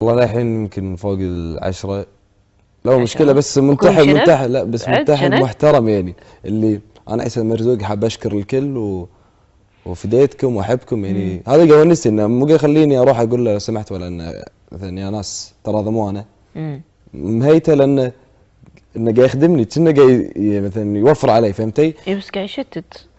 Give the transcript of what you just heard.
والله الحين يمكن فوق العشرة لو مشكلة بس منتحب منتحب لأ بس منتحب محترم يعني اللي أنا عيسى مرزوق حاب أشكر الكل و وفديتكم وأحبكم يعني هذا يونسني إنه مو يخليني أروح أقول له لو سمحت ولا إنه مثلا يا ناس ترى هذا مو أنا مهيته لأنه إنه قاعد يخدمني كأنه قاعد مثلا يوفر علي فهمتي؟ إي بس قاعد يشتت.